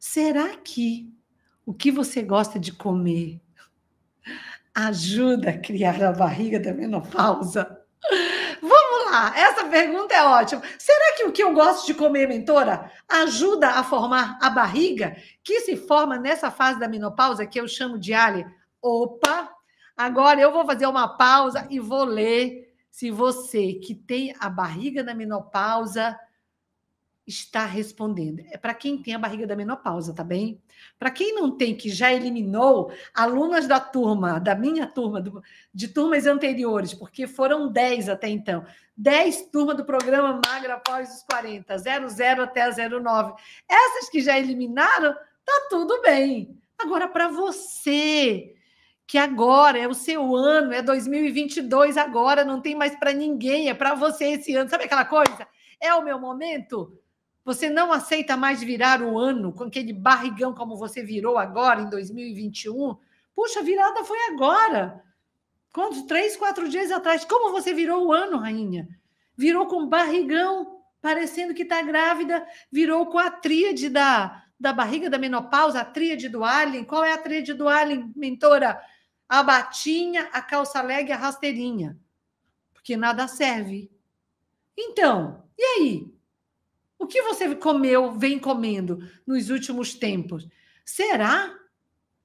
Será que o que você gosta de comer ajuda a criar a barriga da menopausa? Vamos lá, essa pergunta é ótima. Será que o que eu gosto de comer, mentora, ajuda a formar a barriga que se forma nessa fase da menopausa que eu chamo de ali? Opa! Agora eu vou fazer uma pausa e vou ler se você que tem a barriga na menopausa está respondendo. É para quem tem a barriga da menopausa, tá bem? Para quem não tem, que já eliminou alunas da turma, da minha turma, do, de turmas anteriores, porque foram 10 até então. 10 turmas do programa Magra após os 40, 00 até 09. Essas que já eliminaram, tá tudo bem. Agora, para você que agora é o seu ano, é 2022 agora, não tem mais para ninguém, é para você esse ano. Sabe aquela coisa? É o meu momento? Você não aceita mais virar o ano com aquele barrigão como você virou agora, em 2021? Puxa, a virada foi agora. Quantos? Três, quatro dias atrás. Como você virou o ano, rainha? Virou com barrigão, parecendo que está grávida, virou com a tríade da, da barriga da menopausa, a tríade do alien. Qual é a tríade do alien, mentora? A batinha, a calça leg a rasteirinha. Porque nada serve. Então, e aí? O que você comeu, vem comendo nos últimos tempos? Será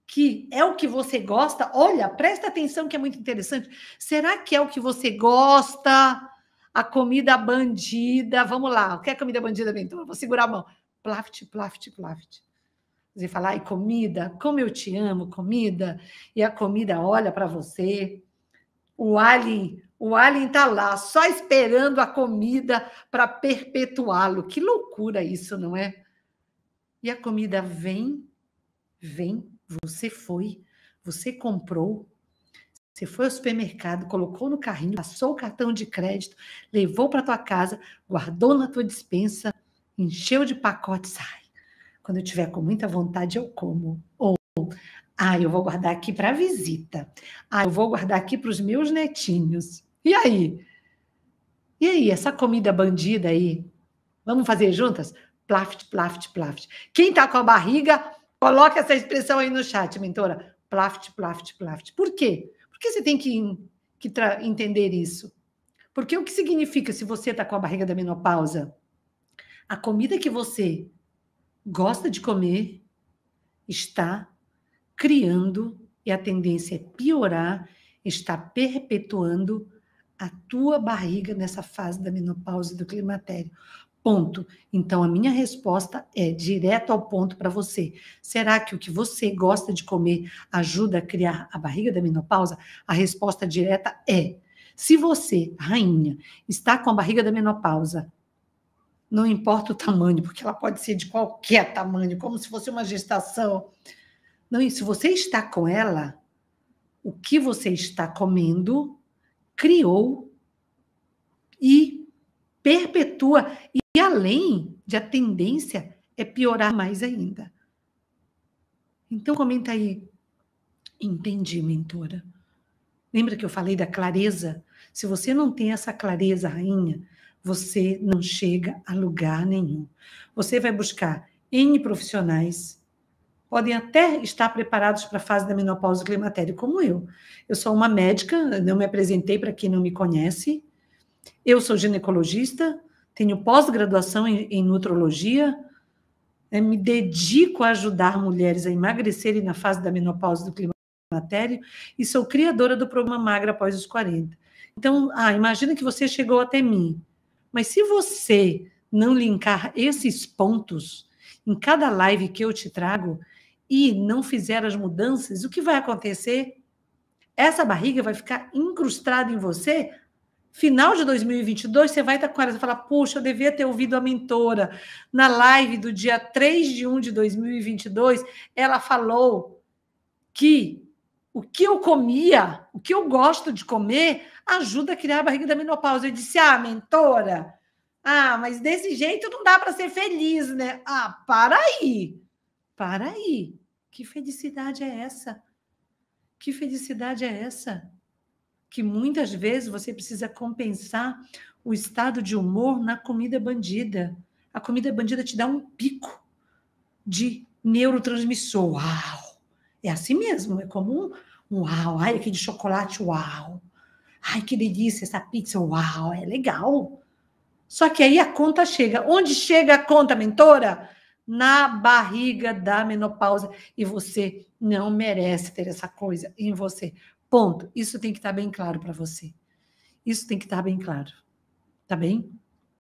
que é o que você gosta? Olha, presta atenção que é muito interessante. Será que é o que você gosta? A comida bandida, vamos lá. O que é comida bandida, Ventura? Vou segurar a mão. Plaft, plaft, plaft. Você fala, ai, comida, como eu te amo, comida. E a comida olha para você. O alien o alien está lá, só esperando a comida para perpetuá-lo. Que loucura isso, não é? E a comida vem, vem, você foi, você comprou, você foi ao supermercado, colocou no carrinho, passou o cartão de crédito, levou para tua casa, guardou na tua dispensa, encheu de pacotes. Ai, quando eu tiver com muita vontade, eu como. Ou ah, eu vou guardar aqui para visita. Ah, eu vou guardar aqui para os meus netinhos. E aí? E aí, essa comida bandida aí? Vamos fazer juntas? Plaft, plaft, plaft. Quem tá com a barriga, coloca essa expressão aí no chat, mentora. Plaft, plaft, plaft. Por quê? Por que você tem que, que entender isso? Porque o que significa se você tá com a barriga da menopausa? A comida que você gosta de comer está criando, e a tendência é piorar, está perpetuando a tua barriga nessa fase da menopausa e do climatério. Ponto. Então, a minha resposta é direto ao ponto para você. Será que o que você gosta de comer ajuda a criar a barriga da menopausa? A resposta direta é. Se você, rainha, está com a barriga da menopausa, não importa o tamanho, porque ela pode ser de qualquer tamanho, como se fosse uma gestação. Não, e se você está com ela, o que você está comendo criou e perpetua. E além de a tendência é piorar mais ainda. Então comenta aí. Entendi, mentora. Lembra que eu falei da clareza? Se você não tem essa clareza, rainha, você não chega a lugar nenhum. Você vai buscar N profissionais podem até estar preparados para a fase da menopausa climatéria, como eu. Eu sou uma médica, não me apresentei para quem não me conhece. Eu sou ginecologista, tenho pós-graduação em, em, nutrologia, né, me dedico a ajudar mulheres a emagrecerem na fase da menopausa do climatério e sou criadora do programa Magra após os 40. Então, ah, imagina que você chegou até mim, mas se você não linkar esses pontos em cada live que eu te trago, e não fizer as mudanças, o que vai acontecer? Essa barriga vai ficar incrustada em você. Final de 2022, você vai estar com ela. Você vai falar, puxa, eu devia ter ouvido a mentora. Na live do dia 3 de 1 de 2022, ela falou que o que eu comia, o que eu gosto de comer, ajuda a criar a barriga da menopausa. Eu disse, ah, mentora, ah, mas desse jeito não dá para ser feliz, né? Ah, para aí. Para aí. Que felicidade é essa? Que felicidade é essa? Que muitas vezes você precisa compensar o estado de humor na comida bandida. A comida bandida te dá um pico de neurotransmissor. Uau! É assim mesmo, é comum. Uau! Ai, aquele chocolate, uau! Ai, que delícia essa pizza, uau! É legal! Só que aí a conta chega. Onde chega a conta, mentora? na barriga da menopausa e você não merece ter essa coisa em você. Ponto. Isso tem que estar bem claro para você. Isso tem que estar bem claro. Tá bem?